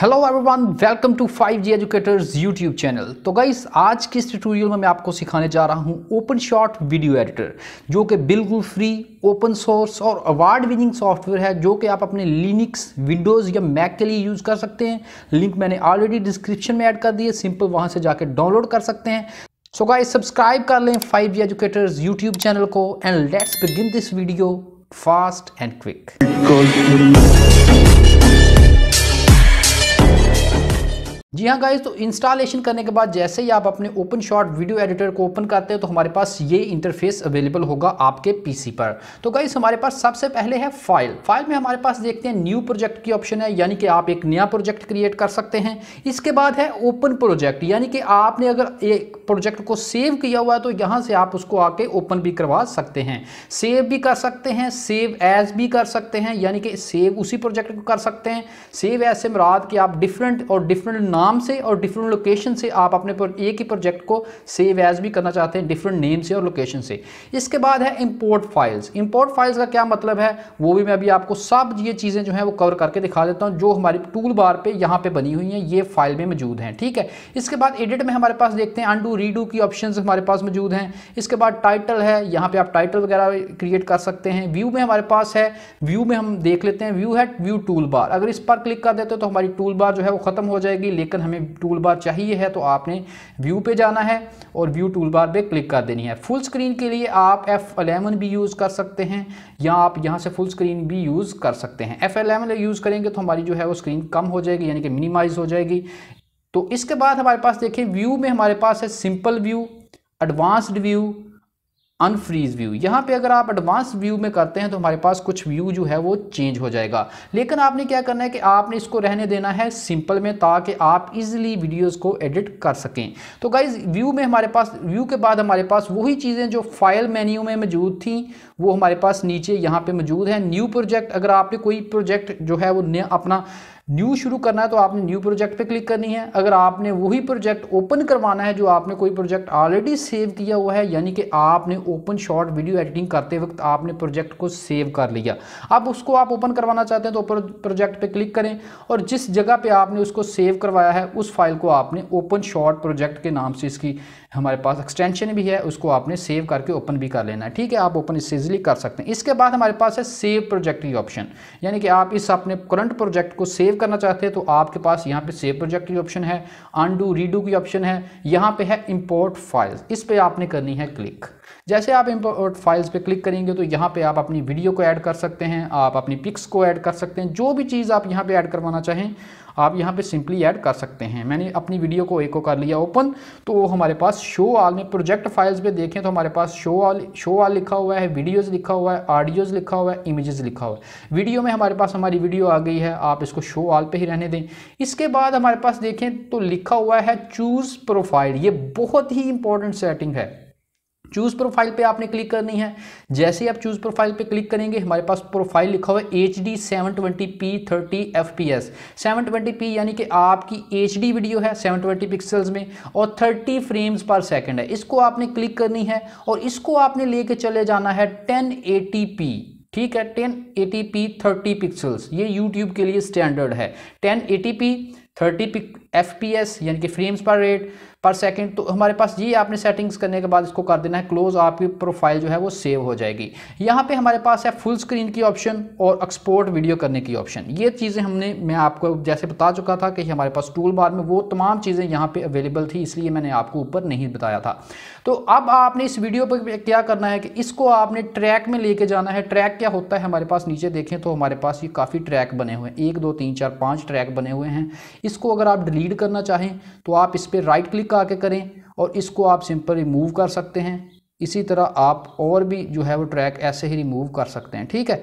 hello everyone welcome to 5G educators YouTube channel तो guys आज के इस ट्यूटोरियल में मैं आपको सिखाने जा रहा हूं ओपन शॉट वीडियो एडिटर जो कि बिल्कुल फ्री ओपन सोर्स और अवार्ड विनिंग सॉफ्टवेयर है जो कि आप अपने लिनिक्स विंडोज़ या मैक के लिए यूज़ कर सकते हैं लिंक मैंने ऑलरेडी डिस्क्रिप्शन में ऐड कर दिए सिंपल वहाँ से जाकर डाउनलोड कर सकते हैं सो गाइज सब्सक्राइब कर लें फाइव एजुकेटर्स यूट्यूब चैनल को and let's begin this video fast and quick जी हाँ गाइज तो इंस्टॉलेशन करने के बाद जैसे ही आप अपने ओपन शॉट वीडियो एडिटर को ओपन करते हैं तो हमारे पास ये इंटरफेस अवेलेबल होगा आपके पीसी पर तो गाइज हमारे पास सबसे पहले है फाइल फाइल में हमारे पास देखते हैं न्यू प्रोजेक्ट की ऑप्शन है यानी कि आप एक नया प्रोजेक्ट क्रिएट कर सकते हैं इसके बाद है ओपन प्रोजेक्ट यानी कि आपने अगर एक प्रोजेक्ट को सेव किया हुआ है तो यहाँ से आप उसको आके ओपन भी करवा सकते हैं सेव भी कर सकते हैं सेव एज भी कर सकते हैं यानी कि सेव उसी प्रोजेक्ट को कर सकते हैं सेव एज से मुराद कि आप डिफरेंट और डिफरेंट नाम से और डिफरेंट लोकेशन से आप अपने पर एक ही प्रोजेक्ट को सेव एज भी करना चाहते हैं डिफरेंट नेम से और लोकेशन से इसके बाद है इंपोर्ट फाइल्स इंपोर्ट फाइल्स का क्या मतलब है वो भी मैं अभी आपको सब ये चीज़ें जो हैं वो कवर करके दिखा देता हूँ जो हमारी टूल बार पर यहाँ पर बनी हुई हैं ये फाइल में मौजूद हैं ठीक है इसके बाद एडिट में हमारे पास देखते हैं अनडू रीडू की ऑप्शन हमारे पास मौजूद हैं इसके बाद टाइटल है यहाँ पर आप टाइटल वगैरह क्रिएट कर सकते हैं व्यू में हमारे पास है व्यू में हम देख लेते हैं व्यू है व्यू टूल बार अगर इस पर क्लिक कर देते हो तो हमारी टूल बार जो है वो खत्म हो जाएगी लेकिन हमें टूल बार चाहिए है तो आपने व्यू पे जाना है और व्यू टूल बार पे क्लिक कर देनी है फुल स्क्रीन के लिए आप F11 भी यूज़ कर सकते हैं या आप यहाँ से फुल स्क्रीन भी यूज़ कर सकते हैं एफ़ अलेवन यूज़ करेंगे तो हमारी जो है वो स्क्रीन कम हो जाएगी यानी कि मिनिमाइज़ हो जाएगी तो इसके बाद हमारे पास देखें व्यू में हमारे पास है simple view advanced view unfreeze view यहाँ पे अगर आप एडवांस व्यू में करते हैं तो हमारे पास कुछ व्यू जो है वो चेंज हो जाएगा लेकिन आपने क्या करना है कि आपने इसको रहने देना है सिंपल में ताकि आप इजीली वीडियोस को एडिट कर सकें तो गाइज व्यू में हमारे पास व्यू के बाद हमारे पास वही चीज़ें जो फाइल मेन्यू में मौजूद थी वो हमारे पास नीचे यहाँ पर मौजूद है न्यू प्रोजेक्ट अगर आपने कोई प्रोजेक्ट जो है वो अपना न्यू शुरू करना है तो आपने न्यू प्रोजेक्ट पे क्लिक करनी है अगर आपने वही प्रोजेक्ट ओपन करवाना है जो आपने कोई प्रोजेक्ट ऑलरेडी सेव किया हुआ है यानी कि आपने ओपन शॉर्ट वीडियो एडिटिंग करते वक्त आपने प्रोजेक्ट को सेव कर लिया अब उसको आप ओपन करवाना चाहते हैं तो प्रोजेक्ट पर क्लिक करें और जिस जगह पर आपने उसको सेव करवाया है उस फाइल को आपने ओपन शॉर्ट प्रोजेक्ट के नाम से इसकी हमारे पास एक्सटेंशन भी है उसको आपने सेव करके ओपन भी कर लेना है ठीक है आप ओपन इससे इजिली कर सकते हैं इसके बाद हमारे पास है सेव प्रोजेक्ट की ऑप्शन यानी कि आप इस अपने करंट प्रोजेक्ट को सेव करना चाहते हैं तो आपके पास यहाँ पे सेव प्रोजेक्ट की ऑप्शन है अनडू रीडू की ऑप्शन है यहाँ पे है इम्पोर्ट फाइल्स इस पर आपने करनी है क्लिक जैसे आप इम्पोर्ट फाइल्स पे क्लिक करेंगे तो यहाँ पे आप अपनी वीडियो को ऐड कर सकते हैं आप अपनी पिक्स को ऐड कर सकते हैं जो भी चीज़ आप यहाँ पे ऐड करवाना चाहें आप यहाँ पे सिंपली ऐड कर सकते हैं मैंने अपनी वीडियो को एको कर लिया ओपन तो वो हमारे पास शो आल में प्रोजेक्ट फाइल्स पर देखें तो हमारे पास शो आल शो आल लिखा हुआ है वीडियोज़ लिखा हुआ है ऑडियोज़ लिखा हुआ है इमेजेस लिखा हुआ है वीडियो में हमारे पास हमारी वीडियो आ गई है आप इसको शो आल पर ही रहने दें इसके बाद हमारे पास देखें तो लिखा हुआ है चूज़ प्रोफाइल ये बहुत ही इंपॉर्टेंट सेटिंग है चूज प्रोफाइल पे आपने क्लिक करनी है जैसे ही आप चूज प्रोफाइल पे क्लिक करेंगे हमारे पास प्रोफाइल लिखा हुआ है H D seven twenty P thirty F P S seven twenty P यानी कि आपकी एच डी वीडियो है सेवन ट्वेंटी पिक्सल्स में और थर्टी फ्रेम्स पर सेकेंड है इसको आपने क्लिक करनी है और इसको आपने लेके चले जाना है टेन एटी पी ठीक है टेन पी थर्टी पिक्सल्स ये यूट्यूब के लिए स्टैंडर्ड है ten P thirty pic F P S यानी कि फ्रेम्स पर रेट पर सेकंड तो हमारे पास ये आपने सेटिंग्स करने के बाद इसको कर देना है क्लोज आपकी प्रोफाइल जो है वो सेव हो जाएगी यहाँ पे हमारे पास है फुल स्क्रीन की ऑप्शन और एक्सपोर्ट वीडियो करने की ऑप्शन ये चीज़ें हमने मैं आपको जैसे बता चुका था कि हमारे पास टूल बार में वो तमाम चीज़ें यहाँ पर अवेलेबल थी इसलिए मैंने आपको ऊपर नहीं बताया था तो अब आपने इस वीडियो पर क्या करना है कि इसको आपने ट्रैक में लेके जाना है ट्रैक क्या होता है हमारे पास नीचे देखें तो हमारे पास ये काफ़ी ट्रैक बने हुए हैं एक दो तीन चार पाँच ट्रैक बने हुए हैं इसको अगर आप रीड करना चाहें तो आप इस पर राइट क्लिक आके करें और इसको आप सिंपल रिमूव कर सकते हैं इसी तरह आप और भी जो है वो ट्रैक ऐसे ही रिमूव कर सकते हैं ठीक है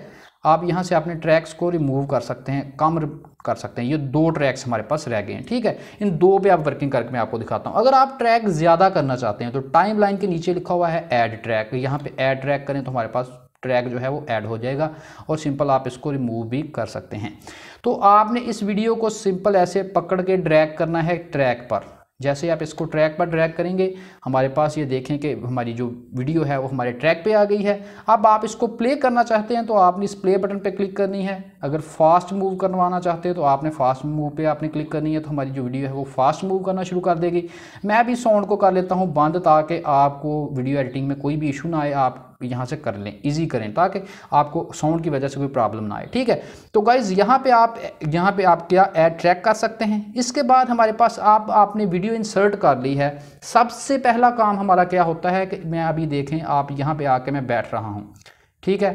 आप यहाँ से अपने ट्रैक्स को रिमूव कर सकते हैं कम कर सकते हैं ये दो ट्रैक्स हमारे पास रह गए हैं ठीक है इन दो पे आप वर्किंग करके मैं आपको दिखाता हूँ अगर आप ट्रैक ज़्यादा करना चाहते हैं तो टाइम लाइन के नीचे लिखा हुआ है ऐड ट्रैक यहाँ पे ऐड ट्रैक करें तो हमारे पास ट्रैक जो है वो ऐड हो जाएगा और सिंपल आप इसको रिमूव भी कर सकते हैं तो आपने इस वीडियो को सिंपल ऐसे पकड़ के ड्रैग करना है ट्रैक पर जैसे आप इसको ट्रैक पर ड्रैग करेंगे हमारे पास ये देखें कि हमारी जो वीडियो है वो हमारे ट्रैक पे आ गई है अब आप इसको प्ले करना चाहते हैं तो आपने इस प्ले बटन पे क्लिक करनी है अगर फास्ट मूव करवाना चाहते हैं तो आपने फास्ट मूव पे आपने क्लिक करनी है तो हमारी जो वीडियो है वो फास्ट मूव करना शुरू कर देगी मैं भी साउंड को कर लेता हूँ बंद ताकि आपको वीडियो एडिटिंग में कोई भी इशू ना आए आप यहाँ से कर लें ईजी करें ताकि आपको साउंड की वजह से कोई प्रॉब्लम ना आए ठीक है तो गाइज़ यहाँ पे आप यहाँ पे आप क्या ऐड ट्रैक कर सकते हैं इसके बाद हमारे पास आप आपने वीडियो इंसर्ट कर ली है सबसे पहला काम हमारा क्या होता है कि मैं अभी देखें आप यहाँ पर आके मैं बैठ रहा हूँ ठीक है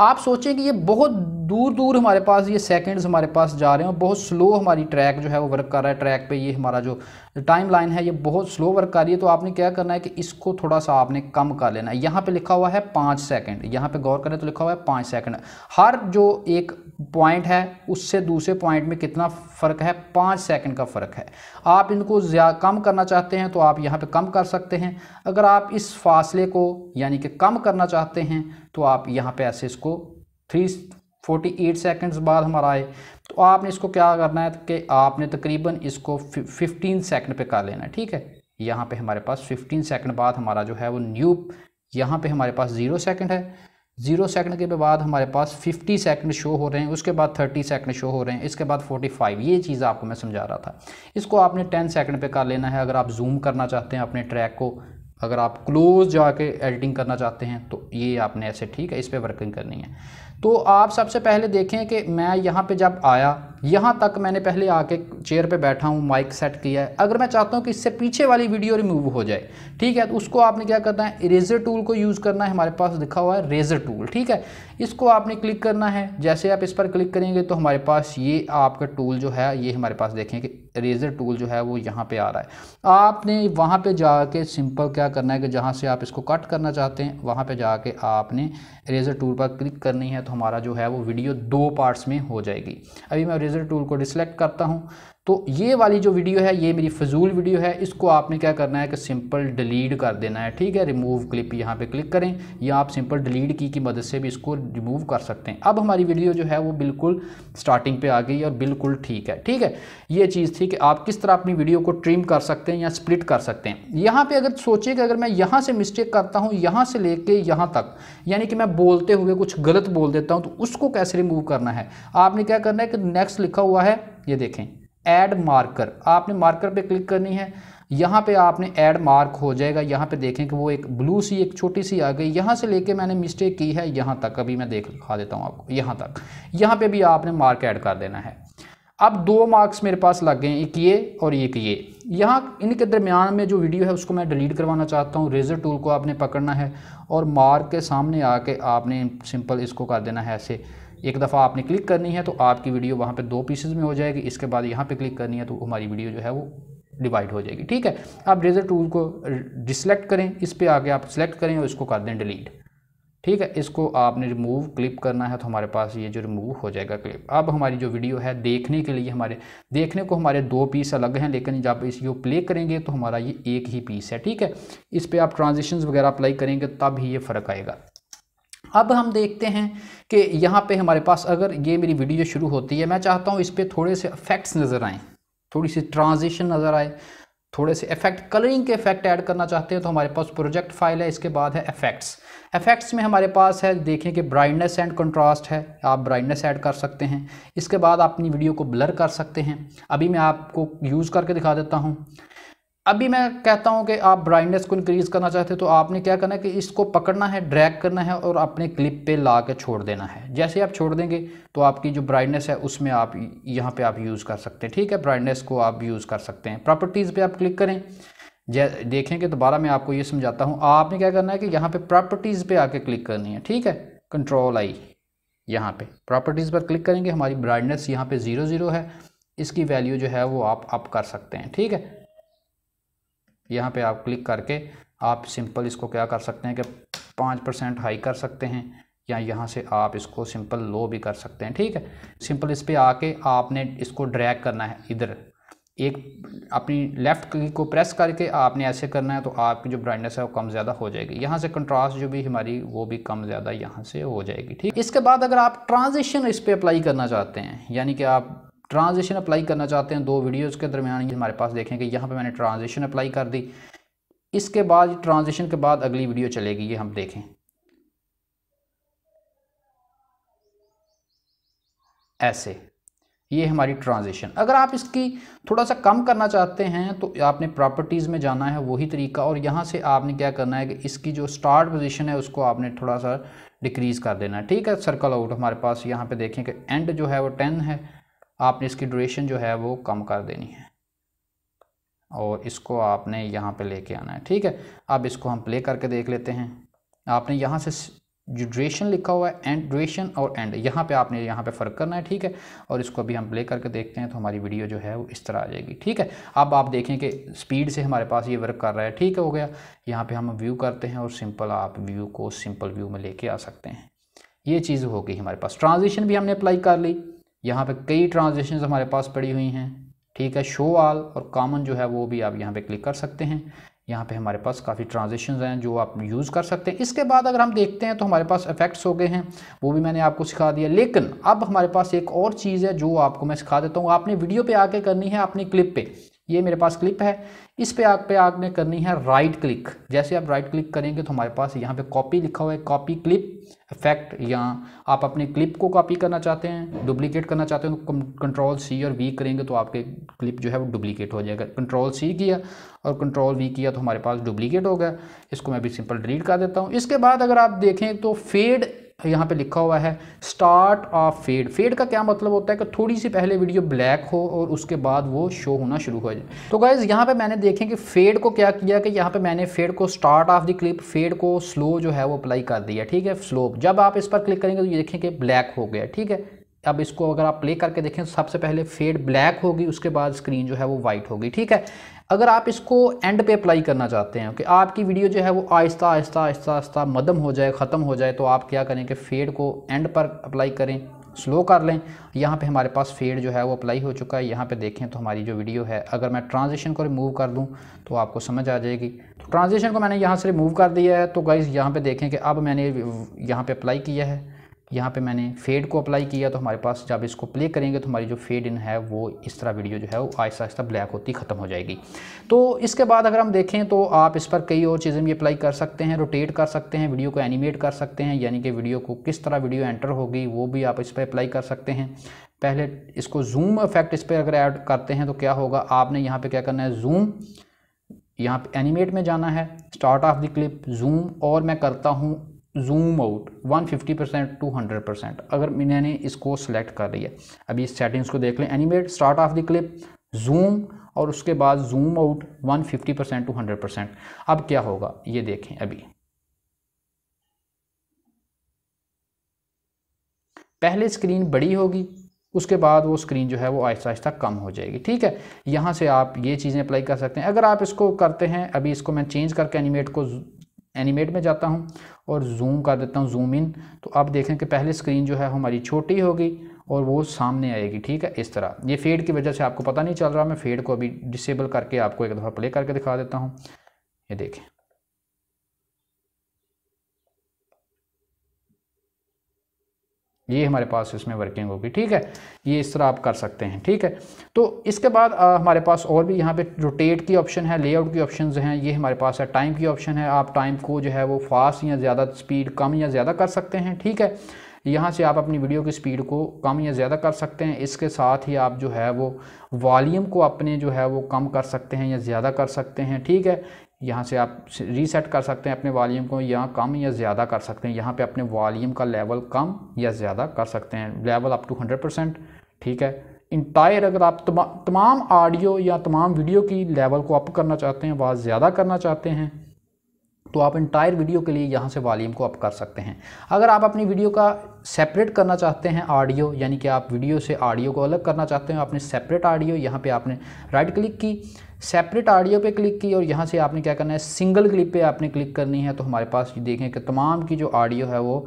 आप सोचें कि ये बहुत दूर दूर हमारे पास ये सेकंड्स हमारे पास जा रहे हैं और बहुत स्लो हमारी ट्रैक जो है वो वर्क कर रहा है ट्रैक पे ये हमारा जो टाइम लाइन है ये बहुत स्लो वर्क कर रही है तो आपने क्या करना है कि इसको थोड़ा सा आपने कम कर लेना है यहाँ पर लिखा हुआ है पाँच सेकेंड यहाँ पर गौर करें तो लिखा हुआ है पाँच सेकेंड हर जो एक पॉइंट है उससे दूसरे पॉइंट में कितना फ़र्क है पाँच सेकंड का फ़र्क है आप इनको ज़्यादा कम करना चाहते हैं तो आप यहाँ पर कम कर सकते हैं अगर आप इस फासले को यानी कि कम करना चाहते हैं तो आप यहाँ पर ऐसे इसको थ्री फोर्टी एट सेकेंड्स बाद हमारा आए तो आपने इसको क्या करना है कि आपने तकरीबन इसको 15 सेकंड पे कर लेना है ठीक है यहाँ पे हमारे पास 15 सेकंड बाद हमारा जो है वो न्यू यहाँ पे हमारे पास ज़ीरो सेकंड है ज़ीरो सेकंड के बाद हमारे पास 50 सेकंड शो हो रहे हैं उसके बाद 30 सेकंड शो हो रहे हैं इसके बाद 45 ये चीज़ आपको मैं समझा रहा था इसको आपने टेन सेकंड पे कर लेना है अगर आप जूम करना चाहते हैं अपने ट्रैक को अगर आप क्लोज जाके एडिटिंग करना चाहते हैं तो ये आपने ऐसे ठीक है इस पर वर्किंग करनी है तो आप सबसे पहले देखें कि मैं यहाँ पे जब आया यहाँ तक मैंने पहले आके चेयर पे बैठा हूँ माइक सेट किया है अगर मैं चाहता हूँ कि इससे पीछे वाली वीडियो रिमूव हो जाए ठीक है तो उसको आपने क्या करना है इरेजर टूल को यूज़ करना है हमारे पास दिखा हुआ है रेजर टूल ठीक है इसको आपने क्लिक करना है जैसे आप इस पर क्लिक करेंगे तो हमारे पास ये आपका टूल जो है ये हमारे पास देखें कि रेजर टूल जो है वो यहाँ पर आ रहा है आपने वहाँ पर जाके सिंपल क्या करना है कि जहाँ से आप इसको कट करना चाहते हैं वहाँ पर जाके आपने रेजर टूल पर क्लिक करनी है तो हमारा जो है वो वीडियो दो पार्ट्स में हो जाएगी अभी मैं रेजर टूल को डिसलेक्ट करता हूँ तो ये वाली जो वीडियो है ये मेरी फजूल वीडियो है इसको आपने क्या करना है कि सिंपल डिलीट कर देना है ठीक है रिमूव क्लिप यहाँ पे क्लिक करें या आप सिंपल डिलीट की की मदद से भी इसको रिमूव कर सकते हैं अब हमारी वीडियो जो है वो बिल्कुल स्टार्टिंग पे आ गई और बिल्कुल ठीक है ठीक है ये चीज़ थी कि आप किस तरह अपनी वीडियो को ट्रिम कर सकते हैं या स्प्लिट कर सकते हैं यहाँ पर अगर सोचिए कि अगर मैं यहाँ से मिस्टेक करता हूँ यहाँ से ले कर यहाँ तक यानी कि मैं बोलते हुए कुछ गलत बोल देता हूँ तो उसको कैसे रिमूव करना है आपने क्या करना है कि नेक्स्ट लिखा हुआ है ये देखें ऐड मार्कर आपने मार्कर पे क्लिक करनी है यहाँ पे आपने ऐड मार्क हो जाएगा यहाँ पे देखें कि वो एक ब्लू सी एक छोटी सी आ गई यहाँ से लेके मैंने मिस्टेक की है यहाँ तक अभी मैं देख दिखा देता हूँ आपको यहाँ तक यहाँ पे भी आपने मार्क ऐड कर देना है अब दो मार्क्स मेरे पास लग गए एक ये और एक ये यहाँ इनके दरमियान में जो वीडियो है उसको मैं डिलीट करवाना चाहता हूँ रेजर टूल को आपने पकड़ना है और मार्क के सामने आके आपने सिंपल इसको कर देना है ऐसे एक दफ़ा आपने क्लिक करनी है तो आपकी वीडियो वहाँ पर दो पीसेज में हो जाएगी इसके बाद यहाँ पर क्लिक करनी है तो हमारी वीडियो जो है वो डिवाइड हो जाएगी ठीक है आप रेजर टूल को डिसलेक्ट करें इस पर आगे आप सिलेक्ट करें और इसको कर दें डिलीट ठीक है इसको आपने रिमूव क्लिप करना है तो हमारे पास ये जो रिमूव हो जाएगा क्लिप अब हमारी जो वीडियो है देखने के लिए हमारे देखने को हमारे दो पीस अलग हैं लेकिन जब इस यो प्ले करेंगे तो हमारा ये एक ही पीस है ठीक है इस पर आप ट्रांजेक्शन वगैरह अप्लाई करेंगे तब ही ये फ़र्क आएगा अब हम देखते हैं कि यहाँ पे हमारे पास अगर ये मेरी वीडियो शुरू होती है मैं चाहता हूँ इस पर थोड़े से अफेक्ट्स नज़र आएँ थोड़ी सी ट्रांजिशन नज़र आए थोड़े से इफेक्ट कलरिंग के इफेक्ट ऐड करना चाहते हैं तो हमारे पास प्रोजेक्ट फाइल है इसके बाद है इफेक्ट्स इफेक्ट्स में हमारे पास है देखें कि ब्राइटनेस एंड कंट्रास्ट है आप ब्राइटनेस ऐड कर सकते हैं इसके बाद आप अपनी वीडियो को ब्लर कर सकते हैं अभी मैं आपको यूज़ करके दिखा देता हूँ अभी मैं कहता हूं कि आप ब्राइटनेस को इंक्रीज़ करना चाहते हैं तो आपने क्या करना है कि इसको पकड़ना है ड्रैग करना है और अपने क्लिप पे ला के छोड़ देना है जैसे आप छोड़ देंगे तो आपकी जो ब्राइटनेस है उसमें आप यहाँ पे आप यूज़ कर सकते हैं ठीक है ब्राइटनेस को आप यूज़ कर सकते हैं प्रॉपर्टीज़ पर आप क्लिक करें देखेंगे दोबारा मैं आपको ये समझाता हूँ आपने क्या करना है कि यहाँ पर प्रॉपर्टीज़ पर आके क्लिक करनी है ठीक है कंट्रोल आई यहाँ पर प्रॉपर्टीज़ पर क्लिक करेंगे हमारी ब्राइटनेस यहाँ पर ज़ीरो ज़ीरो है इसकी वैल्यू जो है वो आप अप कर सकते हैं ठीक है यहाँ पे आप क्लिक करके आप सिंपल इसको क्या कर सकते हैं कि पाँच परसेंट हाई कर सकते हैं या यहाँ से आप इसको सिंपल लो भी कर सकते हैं ठीक है सिंपल इस पर आके आपने इसको ड्रैग करना है इधर एक अपनी लेफ़्ट क्लिक को प्रेस करके आपने ऐसे करना है तो आपकी जो ब्राइटनेस है वो कम ज़्यादा हो जाएगी यहाँ से कंट्रास्ट जो भी हमारी वो भी कम ज़्यादा यहाँ से हो जाएगी ठीक इसके बाद अगर आप ट्रांजिशन इस पर अप्लाई करना चाहते हैं यानी कि आप ट्रांजिशन अप्लाई करना चाहते हैं दो वीडियोज़ के दरमियान ये हमारे पास देखें कि यहाँ पर मैंने ट्रांजिशन अप्लाई कर दी इसके बाद ट्रांजिशन के बाद अगली वीडियो चलेगी ये हम देखें ऐसे ये हमारी ट्रांजिशन अगर आप इसकी थोड़ा सा कम करना चाहते हैं तो आपने प्रॉपर्टीज़ में जाना है वही तरीका और यहाँ से आपने क्या करना है कि इसकी जो स्टार्ट पोजीशन है उसको आपने थोड़ा सा डिक्रीज़ कर देना है ठीक है सर्कल आउट हमारे पास यहाँ पे देखें कि एंड जो है वो टेन है आपने इसकी ड्यूरेशन जो है वो कम कर देनी है और इसको आपने यहाँ पे लेके आना है ठीक है अब इसको हम प्ले करके देख लेते हैं आपने यहाँ से जो ड्यूरेशन लिखा हुआ है एंड ड्यूरेशन और एंड यहाँ पे आपने यहाँ पे फ़र्क करना है ठीक है और इसको अभी हम प्ले करके देखते हैं तो हमारी वीडियो जो है वो इस तरह आ जाएगी ठीक है अब आप देखें कि स्पीड से हमारे पास ये वर्क कर रहा है ठीक हो गया यहाँ पर हम व्यू करते हैं और सिंपल आप व्यू को सिंपल व्यू में लेके आ सकते हैं ये चीज़ होगी हमारे पास ट्रांजिशन भी हमने अप्लाई कर ली यहाँ पे कई ट्रांजेक्शन हमारे पास पड़ी हुई हैं ठीक है शो आल और कॉमन जो है वो भी आप यहाँ पे क्लिक कर सकते हैं यहाँ पे हमारे पास काफ़ी ट्रांजेक्शन हैं जो आप यूज़ कर सकते हैं इसके बाद अगर हम देखते हैं तो हमारे पास इफेक्ट्स हो गए हैं वो भी मैंने आपको सिखा दिया लेकिन अब हमारे पास एक और चीज़ है जो आपको मैं सिखा देता हूँ आपने वीडियो पर आके करनी है अपनी क्लिप पर ये मेरे पास क्लिप है इस पे आप पे आपने करनी है राइट क्लिक जैसे आप राइट क्लिक करेंगे तो हमारे पास यहाँ पे कॉपी लिखा हुआ है कॉपी क्लिप इफेक्ट या आप अपने क्लिप को कॉपी करना चाहते हैं डुप्लीकेट करना चाहते हैं तो कंट्रोल सी और वी करेंगे तो आपके क्लिप जो है वो डुप्लीकेट हो जाएगा कंट्रोल सी किया और कंट्रोल वी किया तो हमारे पास डुप्लीकेट हो गया इसको मैं भी सिंपल डिलीट कर देता हूँ इसके बाद अगर आप देखें तो फेड तो यहाँ पे लिखा हुआ है स्टार्ट ऑफ फेड फेड का क्या मतलब होता है कि थोड़ी सी पहले वीडियो ब्लैक हो और उसके बाद वो शो होना शुरू हो जाए तो गाइज़ यहाँ पे मैंने देखें कि फेड को क्या किया कि यहाँ पे मैंने फेड को start of the clip fade को स्लो जो है वो अप्लाई कर दिया ठीक है स्लो जब आप इस पर क्लिक करेंगे तो ये देखें कि ब्लैक हो गया ठीक है अब इसको अगर आप प्ले करके देखें सबसे पहले फेड ब्लैक होगी उसके बाद स्क्रीन जो है वो वाइट होगी ठीक है अगर आप इसको एंड पे अप्लाई करना चाहते हैं कि आपकी वीडियो जो है वो आहिस्ता आहिस्ता आहिस्ता आहिस्ता मदम हो जाए ख़त्म हो जाए तो आप क्या करें कि फेड को एंड पर अप्लाई करें स्लो कर लें यहाँ पे हमारे पास फेड जो है वो अप्लाई हो चुका है यहाँ पे देखें तो हमारी जो वीडियो है अगर मैं ट्रांजिशन को रिमूव कर दूँ तो आपको समझ आ जाएगी तो ट्रांजिशन को मैंने यहाँ से रिमूव कर दिया है तो गाइज़ यहाँ पर देखें कि अब मैंने यहाँ पर अप्लाई किया है यहाँ पे मैंने फेड को अप्लाई किया तो हमारे पास जब इसको प्ले करेंगे तो हमारी जो फेड इन है वो इस तरह वीडियो जो है वो आहिस्ता आहिस्ता ब्लैक होती ख़त्म हो जाएगी तो इसके बाद अगर हम देखें तो आप इस पर कई और चीज़ें भी अप्लाई कर सकते हैं रोटेट कर सकते हैं वीडियो को एनिमेट कर सकते हैं यानी कि वीडियो को किस तरह वीडियो एंटर होगी वो भी आप इस पर अप्लाई कर सकते हैं पहले इसको जूम इफेक्ट इस पर अगर ऐड करते हैं तो क्या होगा आपने यहाँ पर क्या करना है जूम यहाँ पे एनिमेट में जाना है start of the clip zoom और मैं करता हूँ zoom out 150 percent to hundred percent अगर मैंने इसको सेलेक्ट कर लिया अभी इस सेटिंग्स को देख लें animate start of the clip zoom और उसके बाद zoom out 150 percent to hundred percent अब क्या होगा ये देखें अभी पहले स्क्रीन बड़ी होगी उसके बाद वो स्क्रीन जो है वो आहिस्ता आहिस्ता कम हो जाएगी ठीक है यहाँ से आप ये चीज़ें अप्लाई कर सकते हैं अगर आप इसको करते हैं अभी इसको मैं चेंज करके एनिमेट को एनिमेट में जाता हूँ और जूम कर देता हूँ जूम इन तो आप देखें कि पहले स्क्रीन जो है हमारी छोटी होगी और वो सामने आएगी ठीक है इस तरह ये फेड की वजह से आपको पता नहीं चल रहा मैं फेड को अभी डिसेबल करके आपको एक दफ़ा प्ले करके दिखा देता हूँ ये देखें ये हमारे पास इसमें वर्किंग होगी ठीक है ये इस तरह आप कर सकते हैं ठीक है तो इसके बाद आ, हमारे पास और भी यहाँ पे रोटेट की ऑप्शन है लेआउट की ऑप्शन हैं ये हमारे पास है टाइम की ऑप्शन है आप टाइम को जो है वो फास्ट या ज़्यादा स्पीड कम या ज़्यादा कर सकते हैं ठीक है यहाँ से आप अपनी वीडियो की स्पीड को कम या ज़्यादा कर सकते हैं इसके साथ ही आप जो है वो वॉल्यूम को अपने जो है वो कम कर सकते हैं या ज़्यादा कर सकते हैं ठीक है यहाँ से आप रीसेट कर सकते हैं अपने वॉल्यूम को यहाँ कम या ज़्यादा कर सकते हैं यहाँ पे अपने वॉल्यूम का लेवल कम या ज़्यादा कर सकते हैं level up to hundred percent ठीक है इंटायर अगर आप तमा, तमाम ऑडियो या तमाम वीडियो की लेवल को अप करना चाहते हैं वह ज़्यादा करना चाहते हैं तो आप इंटायर वीडियो के लिए यहाँ से वॉल्यूम को अप कर सकते हैं अगर आप अपनी वीडियो का सेपरेट करना चाहते हैं ऑडियो यानी कि आप वीडियो से ऑडियो को अलग करना चाहते हैं आपने सेपरेट ऑडियो यहाँ पे आपने राइट क्लिक की सेपरेट ऑडियो पे क्लिक की और यहाँ से आपने क्या करना है सिंगल क्लिप पे आपने क्लिक करनी है तो हमारे पास देखें कि तमाम की जो ऑडियो है वो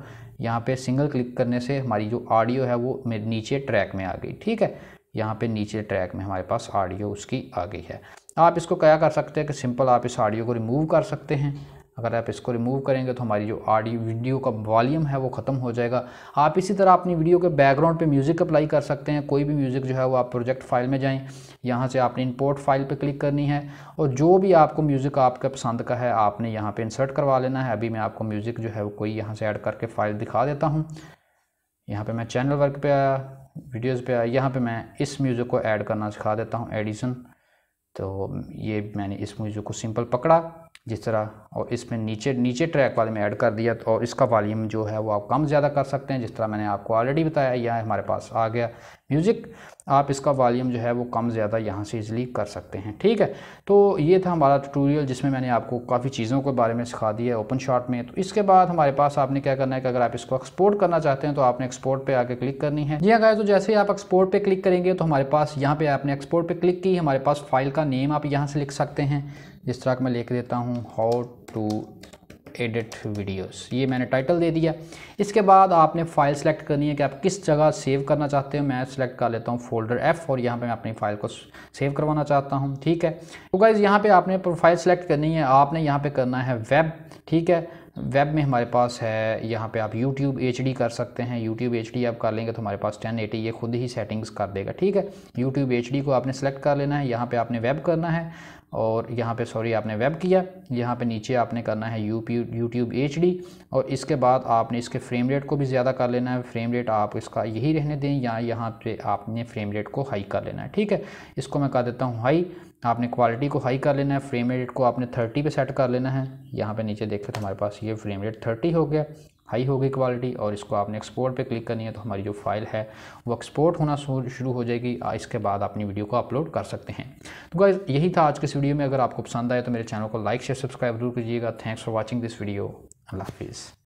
यहाँ पे सिंगल क्लिक करने से हमारी जो ऑडियो है वो नीचे ट्रैक में आ गई ठीक है यहाँ पे नीचे ट्रैक में हमारे पास ऑडियो उसकी आ गई है आप इसको क्या कर सकते हैं कि सिंपल आप इस ऑडियो को रिमूव कर सकते हैं अगर आप इसको रिमूव करेंगे तो हमारी जो ऑडियो वीडियो का वॉल्यूम है वो ख़त्म हो जाएगा आप इसी तरह अपनी वीडियो के बैकग्राउंड पे म्यूज़िक अप्लाई कर सकते हैं कोई भी म्यूज़िक जो है वो आप प्रोजेक्ट फाइल में जाएं यहाँ से आपने इंपोर्ट फाइल पे क्लिक करनी है और जो भी आपको म्यूज़िक आपका पसंद का है आपने यहाँ पर इंसर्ट करवा लेना है अभी मैं आपको म्यूज़िक जो है वो कोई यहाँ से ऐड करके फ़ाइल दिखा देता हूँ यहाँ पर मैं चैनल वर्क पर आया वीडियोज़ पर आया यहाँ पर मैं इस म्यूज़िक को ऐड करना सिखा देता हूँ एडिसन तो ये मैंने इस म्यूज़िक को सिंपल पकड़ा जिस तरह और इसमें नीचे नीचे ट्रैक वाले में ऐड कर दिया तो और इसका वॉल्यूम जो है वो आप कम ज़्यादा कर सकते हैं जिस तरह मैंने आपको ऑलरेडी बताया यह हमारे पास आ गया म्यूज़िक आप इसका वॉल्यूम जो है वो कम ज़्यादा यहाँ से इजीली कर सकते हैं ठीक है तो ये था हमारा ट्यूटोरियल जिसमें मैंने आपको काफ़ी चीज़ों के बारे में सिखा दिया है ओपन शॉट में तो इसके बाद हमारे पास आपने क्या करना है कि अगर आप इसको एक्सपोर्ट करना चाहते हैं तो आपने एक्सपोर्ट पर आके क्लिक करनी है जी अगर हाँ, तो जैसे ही आप एक्सपोर्ट पर क्लिक करेंगे तो हमारे पास यहाँ पर आपने एक्सपोर्ट पर क्लिक की हमारे पास फाइल का नेम आप यहाँ से लिख सकते हैं जिस तरह का मैं लिख देता हूँ हाउ टू एडिट वीडियोस ये मैंने टाइटल दे दिया इसके बाद आपने फाइल सेलेक्ट करनी है कि आप किस जगह सेव करना चाहते हो मैं सेलेक्ट कर लेता हूँ फोल्डर एफ़ और यहाँ पे मैं अपनी फाइल को सेव करवाना चाहता हूँ ठीक है तो गाइज़ यहाँ पे आपने प्रोफाइल सेलेक्ट करनी है आपने यहाँ पे करना है वेब ठीक है वेब में हमारे पास है यहाँ पे आप YouTube एच कर सकते हैं YouTube एच आप कर लेंगे तो हमारे पास 1080 ये खुद ही सेटिंग्स कर देगा ठीक है YouTube एच को आपने सेलेक्ट कर लेना है यहाँ पे आपने वेब करना है और यहाँ पे सॉरी आपने वेब किया यहाँ पे नीचे आपने करना है U P YouTube H D और इसके बाद आपने इसके फ्रेम रेट को भी ज़्यादा कर लेना है फ्रेम रेट आप इसका यही रहने दें या यहाँ पे आपने फ्रेम रेट को हाई कर लेना है ठीक है इसको मैं कर देता हूँ हाई आपने क्वालिटी को हाई कर लेना है फ्रेम रेट को आपने थर्टी पे सेट कर लेना है यहाँ पे नीचे देखें तो हमारे पास ये फ्रेम रेट थर्टी हो गया हाई होगी क्वालिटी और इसको आपने एक्सपोर्ट पे क्लिक करनी है तो हमारी जो फाइल है वो एक्सपोर्ट होना शुरू हो जाएगी इसके बाद अपनी वीडियो को अपलोड कर सकते हैं तो गाइज यही था आज के इस वीडियो में अगर आपको पसंद आए तो मेरे चैनल को लाइक शेयर सब्सक्राइब जरूर कीजिएगा thanks for watching this video अल्लाह हाफिज़